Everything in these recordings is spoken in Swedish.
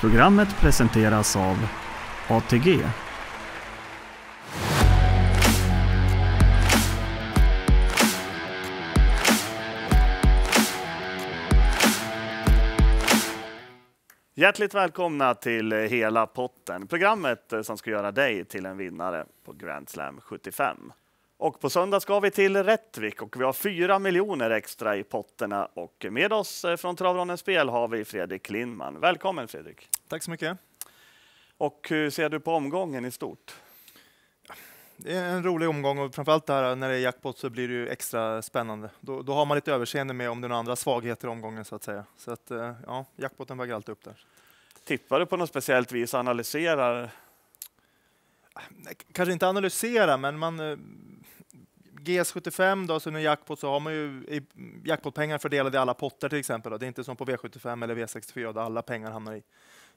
Programmet presenteras av ATG. Hjärtligt välkomna till Hela potten, programmet som ska göra dig till en vinnare på Grand Slam 75. Och på söndag ska vi till Rättvik och vi har 4 miljoner extra i potterna. Och med oss eh, från Travronens spel har vi Fredrik Lindman. Välkommen Fredrik! Tack så mycket! Och hur ser du på omgången i stort? Det är en rolig omgång och framförallt där när det är jackpot så blir det ju extra spännande. Då, då har man lite överseende med om det är några andra svagheter i omgången så att säga. Så att eh, ja, jackpoten väger alltid upp där. Tippar du på något speciellt vis? Analyserar? Kanske inte analysera, men man eh, GS75 då, så nu jackpot så har man ju jackpotpengar fördelade i alla potter till exempel. Då. Det är inte som på V75 eller V64 där alla pengar hamnar i,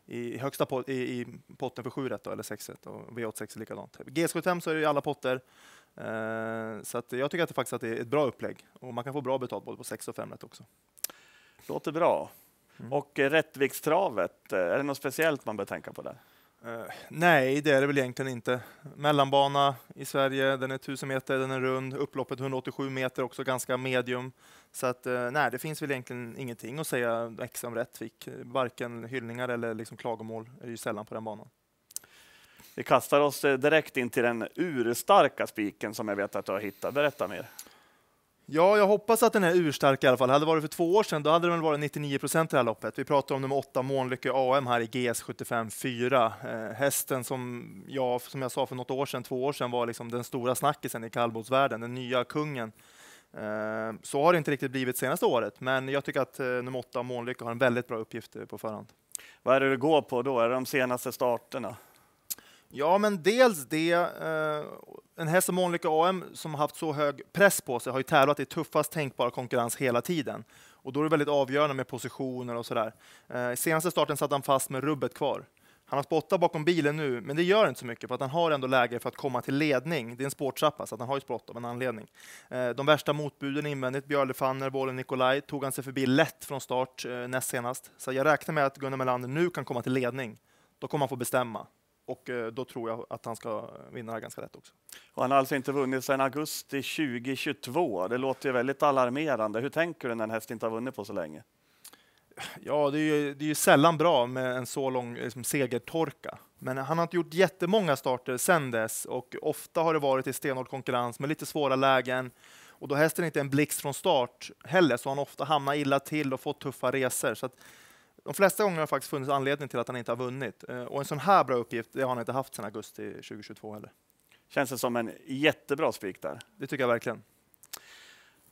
i högsta pot, i, i, potten för 7 rätt eller 6 rätt och V86 är likadant. GS75 så är det ju alla potter. Eh, så jag tycker att det faktiskt att det är ett bra upplägg och man kan få bra betalt både på 6 och 5 rätt också. Låter bra. Mm. Och eh, Rättvikstravet, eh, är det något speciellt man bör tänka på där? Eh, nej, det är det väl egentligen inte. Mellanbana i Sverige, den är 1000 meter, den är rund. Upploppet 187 meter, också ganska medium. Så att, eh, nej, det finns väl egentligen ingenting att säga X om Rättvik. Varken hyllningar eller liksom klagomål är ju sällan på den banan. Vi kastar oss eh, direkt in till den urstarka spiken som jag vet att du har hittat. Berätta mer. Ja, jag hoppas att den är urstark i alla fall. Hade det varit för två år sedan, då hade det väl varit 99 procent i det här loppet. Vi pratar om nummer åtta, Månlycke AM här i GS 75 4. Eh, hästen som jag, som jag sa för något år sedan, två år sedan, var liksom den stora snackisen i kallblodsvärlden, den nya kungen. Eh, så har det inte riktigt blivit senaste året, men jag tycker att eh, nummer åtta, Månlycke, har en väldigt bra uppgift eh, på förhand. Vad är det du går på då? Är det de senaste starterna? Ja, men dels det. Eh, en häst som Monica AM som haft så hög press på sig har ju tävlat i tuffast tänkbara konkurrens hela tiden. Och då är det väldigt avgörande med positioner och sådär. Eh, senaste starten satt han fast med rubbet kvar. Han har spottat bakom bilen nu, men det gör inte så mycket för att han har ändå läge för att komma till ledning. Det är en sporttrappa, så att han har ju spott av en anledning. Eh, de värsta motbuden invändigt, Björle Fanner, Bollen Nikolaj, tog han sig förbi lätt från start eh, näst senast. Så jag räknar med att Gunnar Melander nu kan komma till ledning. Då kommer han få bestämma. Och eh, då tror jag att han ska eh, vinna här ganska lätt också. Och han har alltså inte vunnit sedan augusti 2022. Det låter ju väldigt alarmerande. Hur tänker du när en häst inte har vunnit på så länge? Ja, det är ju, det är ju sällan bra med en så lång liksom, segertorka. Men han har inte gjort jättemånga starter sedan dess och ofta har det varit i stenhård konkurrens med lite svåra lägen. Och då hästen inte är en blixt från start heller så har han ofta hamnat illa till och fått tuffa resor. Så att, de flesta gånger har faktiskt funnits anledning till att han inte har vunnit. Eh, och en sån här bra uppgift, det har han inte haft sedan augusti 2022 heller. Känns det som en jättebra spik där? Det tycker jag verkligen.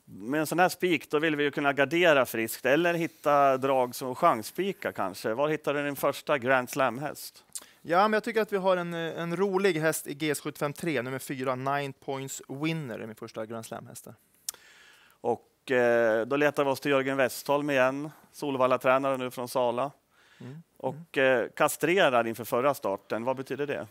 Med en sån här spik, då vill vi ju kunna gardera friskt eller hitta drag som chansspikar kanske. Var hittar du din första Grand Slam-häst? Ja, men jag tycker att vi har en, eh, en rolig häst i G753, nummer 4, 9 Points Winner, är min första Grand Slam-häst. Eh, då letar vi oss till Jörgen Westholm igen, Solvalla-tränare nu från Sala. Mm. Och eh, inför förra starten, vad betyder det?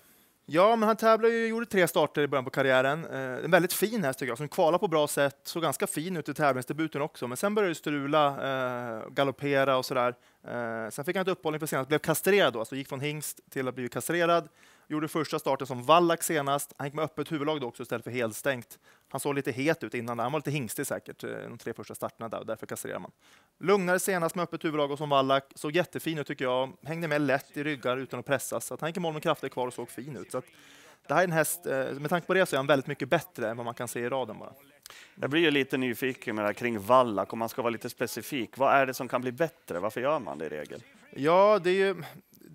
Ja, men han tävlar ju, gjorde tre starter i början på karriären. Eh, en väldigt fin häst tycker jag, som kvalade på bra sätt, såg ganska fin ut i tävlingsdebuten också, men sen började det strula, eh, galoppera och sådär. sen fick han ett uppehåll inför senast, blev kastrerad då, alltså gick från hingst till att bli kastrerad. Gjorde första starten som vallack senast. Han gick med öppet huvudlag då också istället för helstängt. Han såg lite het ut innan. Han var lite hingstig säkert eh, de tre första starterna där och därför kasserar man. Lugnare senast med öppet huvudlag och som vallack. Såg jättefin ut tycker jag. Hängde med lätt i ryggar utan att pressas. Så att han gick i mål med krafter kvar och såg fin ut. Så att det här är en häst, eh, med tanke på det så är han väldigt mycket bättre än vad man kan se i raden bara. Jag blir ju lite nyfiken med det här kring vallack, om man ska vara lite specifik. Vad är det som kan bli bättre? Varför gör man det i regel? Ja, det är ju,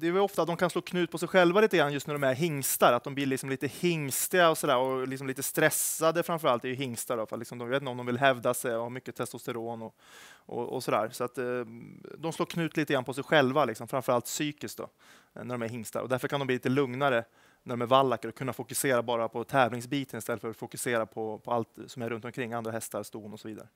det är ofta att de kan slå knut på sig själva lite grann just när de är hingstar, att de blir liksom lite hingstiga och sådär och liksom lite stressade framförallt. Det är ju hingstar då, för liksom de vet inte om de vill hävda sig och har mycket testosteron och, och, och sådär. Så att eh, de slår knut lite grann på sig själva, liksom, framför psykiskt då, eh, när de är hingstar och därför kan de bli lite lugnare när de är vallacker och kunna fokusera bara på tävlingsbiten istället för att fokusera på, på allt som är runt omkring, andra hästar, ston och så vidare.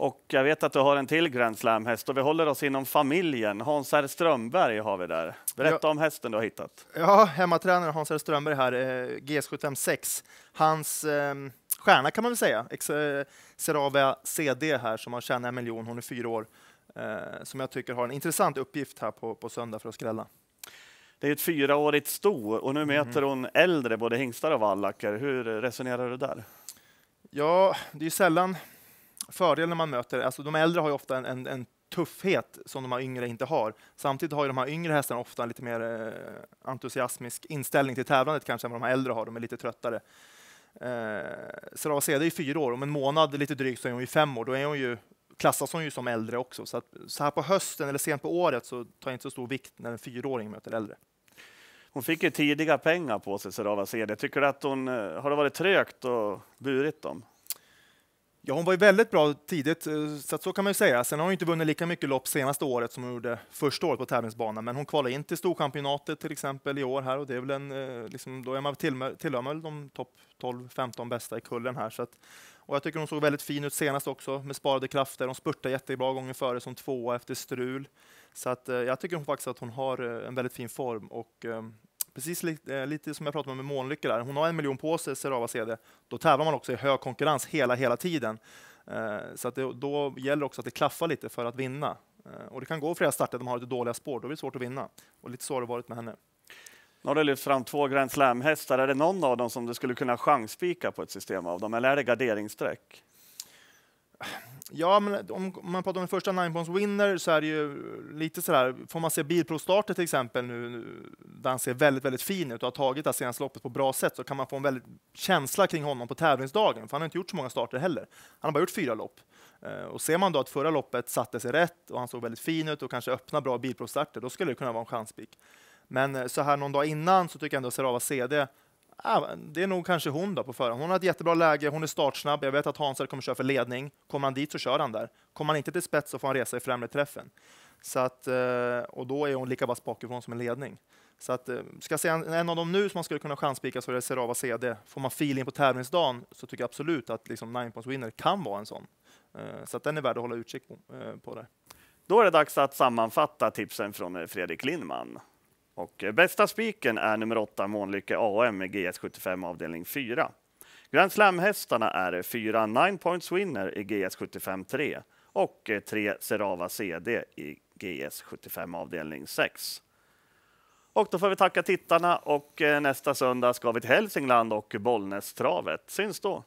Och jag vet att du har en till Grand Slam-häst och vi håller oss inom familjen. Hans R Strömberg har vi där. Berätta ja. om hästen du har hittat. Ja, hemmatränare Hans R Strömberg här, eh, G756. Hans eh, stjärna kan man väl säga, Ex eh, CD här som har tjänat en miljon, hon är fyra år, eh, som jag tycker har en intressant uppgift här på, på söndag för att skrälla. Det är ett fyraårigt sto och nu mm. möter mhm. hon äldre, både hingstar och vallacker. Hur resonerar du där? Ja, det är sällan fördel när man möter, alltså de äldre har ju ofta en, en, en tuffhet som de här yngre inte har. Samtidigt har ju de här yngre hästarna ofta en lite mer eh, entusiastisk inställning till tävlandet kanske än vad de här äldre har, de är lite tröttare. Eh, Sarah Cede är fyra år, om en månad lite drygt så är hon ju fem år, då är hon ju, klassas hon ju som äldre också. Så, att, så här på hösten eller sent på året så tar inte så stor vikt när en fyraåring möter äldre. Hon fick ju tidiga pengar på sig, Sarah Cede. Tycker du att hon, eh, har det varit trögt och burit dem? Ja, hon var ju väldigt bra tidigt, eh, så, att så kan man ju säga. Sen har hon inte vunnit lika mycket lopp senaste året som hon gjorde första året på tävlingsbanan, men hon kvalade in till Storchampionatet till exempel i år här och det är väl en, eh, liksom, då är man till, tillhör man väl de topp 12-15 bästa i kullen här. Så att, och jag tycker hon såg väldigt fin ut senast också med sparade krafter. Hon spurtade jättebra gånger före som tvåa efter strul. Så att, eh, jag tycker hon faktiskt att hon har en väldigt fin form och precis li eh, lite som jag pratade om med Månlykke där, hon har en miljon på sig, Serava CD, då tävlar man också i hög konkurrens hela, hela tiden. Eh, så att det, då gäller också att det klaffar lite för att vinna. Eh, och det kan gå flera starter där man har lite dåliga spår, då blir det svårt att vinna. Och lite så har det varit med henne. Nu har du lyft fram två Grand Slam-hästar. Är det någon av dem som du skulle kunna chanspika? på ett system av dem, eller är det garderingsstreck? Ja, men om man pratar om den första Nine Points Winner så är det ju lite sådär, får man se bilprovstarter till exempel nu, där han ser väldigt, väldigt fin ut och har tagit det senaste loppet på bra sätt, så kan man få en väldigt känsla kring honom på tävlingsdagen, för han har inte gjort så många starter heller. Han har bara gjort fyra lopp. Eh, och ser man då att förra loppet satte sig rätt och han såg väldigt fin ut och kanske öppna bra bilprovstarter, då skulle det kunna vara en chanspik. Men eh, så här någon dag innan så tycker jag ändå att Serava CD ah, det är nog kanske hon då på förhand. Hon har ett jättebra läge, hon är startsnabb. Jag vet att Hansel kommer köra för ledning. Kommer han dit så kör han där. Kommer han inte till spets så får han resa i främre träffen. Så att, eh, och då är hon lika vass bakifrån som en ledning. Så att, eh, ska jag säga en, en av dem nu som man skulle kunna chanspika så är det Serava CD. Får man feeling på tävlingsdagen så tycker jag absolut att liksom Nine Points Winner kan vara en sån. Eh, så att den är värd att hålla utkik på, på där. Då är det dags att sammanfatta tipsen från Fredrik Lindman. Och eh, bästa spiken är nummer 8 Månlycke AM med GS75 avdelning 4. Grand Slam-hästarna är 4 Nine Points Winner i GS75 3 och 3 eh, Serava CD i GS75 avdelning 6. Och då får vi tacka tittarna och eh, nästa söndag ska vi till Hälsingland och Bollnästravet. Syns då!